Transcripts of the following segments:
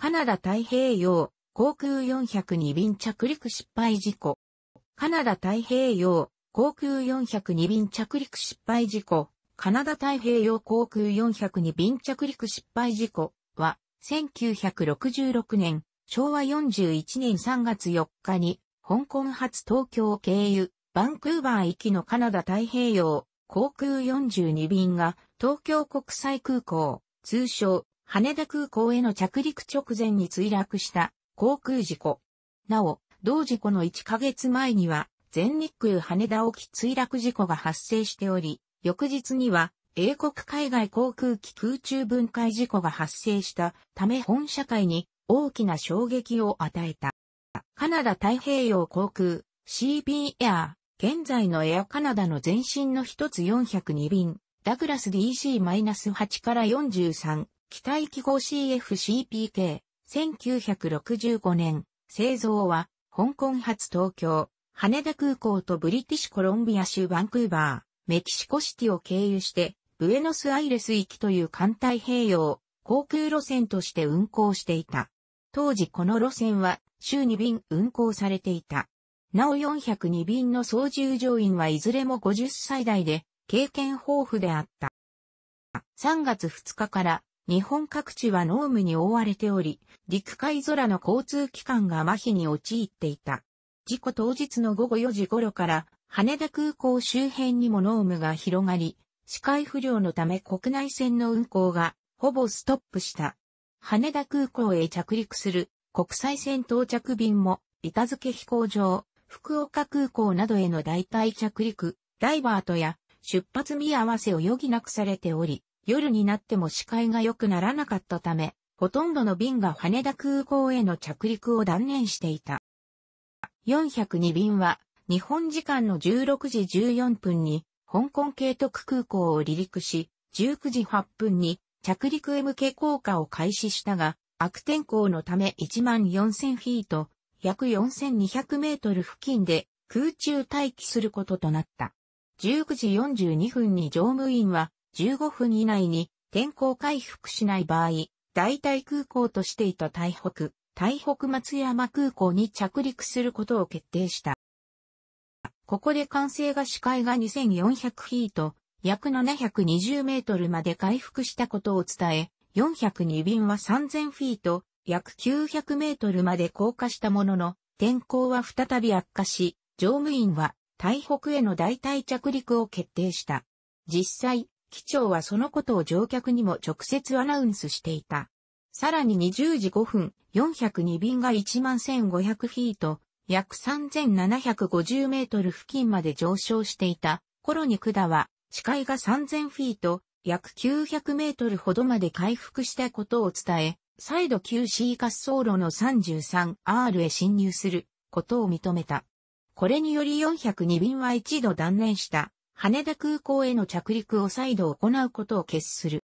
カナダ太平洋、航空402便着陸失敗事故。カナダ太平洋、航空402便着陸失敗事故。カナダ太平洋航空402便着陸失敗事故は、1966年、昭和41年3月4日に、香港発東京経由、バンクーバー行きのカナダ太平洋、航空42便が、東京国際空港、通称、羽田空港への着陸直前に墜落した航空事故。なお、同事故の1ヶ月前には、全日空羽田沖墜落事故が発生しており、翌日には、英国海外航空機空中分解事故が発生したため本社会に大きな衝撃を与えた。カナダ太平洋航空 CB i r 現在のエアカナダの前身の一つ402便、ダグラス DC-8 から43、機体記号 CFCPK、1965年、製造は、香港発東京、羽田空港とブリティッシュコロンビア州バンクーバー、メキシコシティを経由して、ブエノスアイレス行きという艦隊併用、航空路線として運航していた。当時この路線は、週2便運航されていた。なお402便の操縦乗員はいずれも50歳代で、経験豊富であった。3月2日から日本各地は濃霧に覆われており、陸海空の交通機関が麻痺に陥っていた。事故当日の午後4時頃から、羽田空港周辺にも濃霧が広がり、視界不良のため国内線の運航がほぼストップした。羽田空港へ着陸する国際線到着便も、板付飛行場、福岡空港などへの代替着陸、ダイバートや出発見合わせを余儀なくされており、夜になっても視界が良くならなかったため、ほとんどの便が羽田空港への着陸を断念していた。402便は、日本時間の16時14分に、香港慶徳空港を離陸し、19時8分に着陸へ向け降下を開始したが、悪天候のため1万4000フィート、約4200メートル付近で空中待機することとなった。19時42分に乗務員は15分以内に天候回復しない場合、代替空港としていた台北、台北松山空港に着陸することを決定した。ここで完成が視界が2400フィート、約720メートルまで回復したことを伝え、402便は3000フィート、約900メートルまで降下したものの、天候は再び悪化し、乗務員は台北への代替着陸を決定した。実際、機長はそのことを乗客にも直接アナウンスしていた。さらに20時5分、402便が11,500フィート、約3,750メートル付近まで上昇していた頃に管は、視界が3,000フィート、約900メートルほどまで回復したことを伝え、再度 QC 滑走路の 33R へ侵入することを認めた。これにより402便は一度断念した羽田空港への着陸を再度行うことを決する。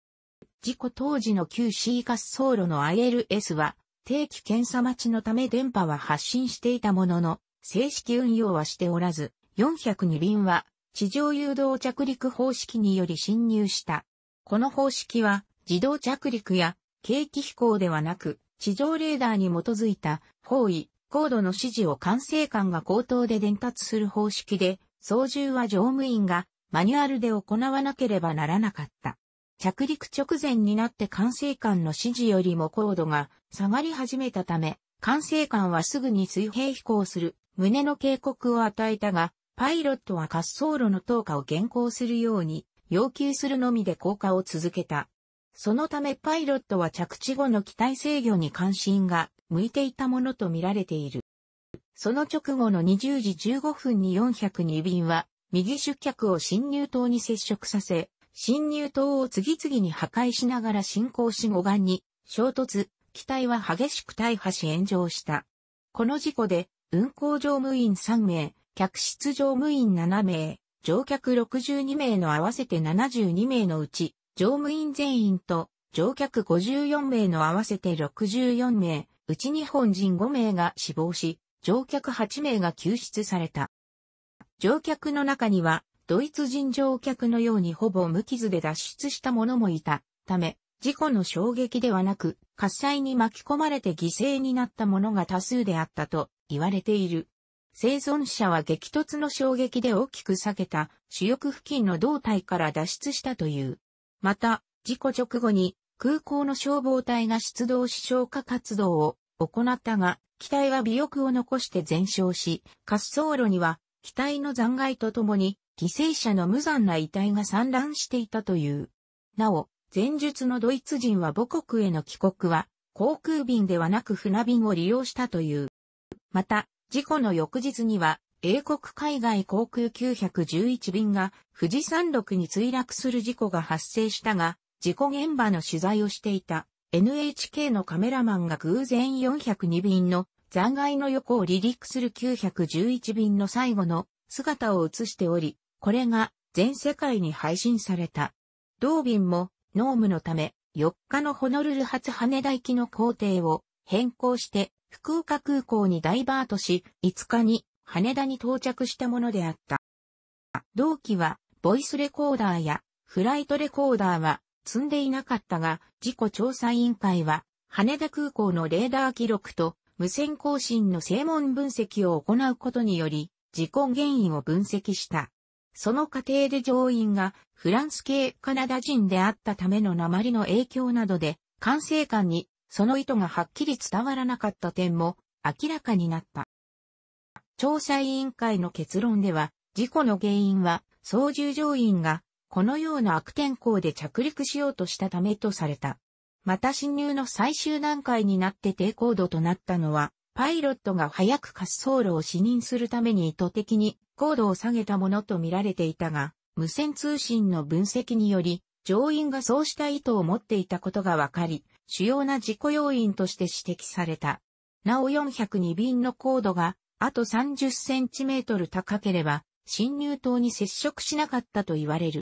事故当時の旧 C 滑走路の ILS は、定期検査待ちのため電波は発信していたものの、正式運用はしておらず、402便は、地上誘導着陸方式により侵入した。この方式は、自動着陸や、軽機飛行ではなく、地上レーダーに基づいた、方位、高度の指示を管制官が口頭で伝達する方式で、操縦は乗務員がマニュアルで行わなければならなかった。着陸直前になって管制官の指示よりも高度が下がり始めたため、管制官はすぐに水平飛行する旨の警告を与えたが、パイロットは滑走路の投下を現行するように要求するのみで降下を続けた。そのためパイロットは着地後の機体制御に関心が向いていたものとみられている。その直後の20時15分に402便は、右出脚を侵入灯に接触させ、侵入灯を次々に破壊しながら進行し護岸に衝突、機体は激しく大破し炎上した。この事故で、運行乗務員3名、客室乗務員7名、乗客62名の合わせて72名のうち、乗務員全員と乗客54名の合わせて64名、うち日本人5名が死亡し、乗客8名が救出された。乗客の中には、ドイツ人乗客のようにほぼ無傷で脱出した者もいたため、事故の衝撃ではなく、火災に巻き込まれて犠牲になった者が多数であったと言われている。生存者は激突の衝撃で大きく避けた主翼付近の胴体から脱出したという。また、事故直後に空港の消防隊が出動し消火活動を行ったが、機体は尾翼を残して全焼し、滑走路には、機体の残骸とともに、犠牲者の無残な遺体が散乱していたという。なお、前述のドイツ人は母国への帰国は、航空便ではなく船便を利用したという。また、事故の翌日には、英国海外航空911便が富士山麓に墜落する事故が発生したが、事故現場の取材をしていた NHK のカメラマンが偶然402便の残骸の横を離陸する911便の最後の姿を映しており、これが全世界に配信された。同便もノームのため4日のホノルル発羽田行きの工程を変更して福岡空港にダイバートし5日に羽田に到着したものであった。同期はボイスレコーダーやフライトレコーダーは積んでいなかったが、事故調査委員会は、羽田空港のレーダー記録と無線更新の正門分析を行うことにより、事故原因を分析した。その過程で乗員がフランス系カナダ人であったための鉛の影響などで、管制官にその意図がはっきり伝わらなかった点も明らかになった。調査委員会の結論では、事故の原因は操縦乗員がこのような悪天候で着陸しようとしたためとされた。また侵入の最終段階になって低高度となったのは、パイロットが早く滑走路を視認するために意図的に高度を下げたものと見られていたが、無線通信の分析により、乗員がそうした意図を持っていたことが分かり、主要な事故要因として指摘された。なお402便の高度が、あと30センチメートル高ければ、侵入灯に接触しなかったと言われる。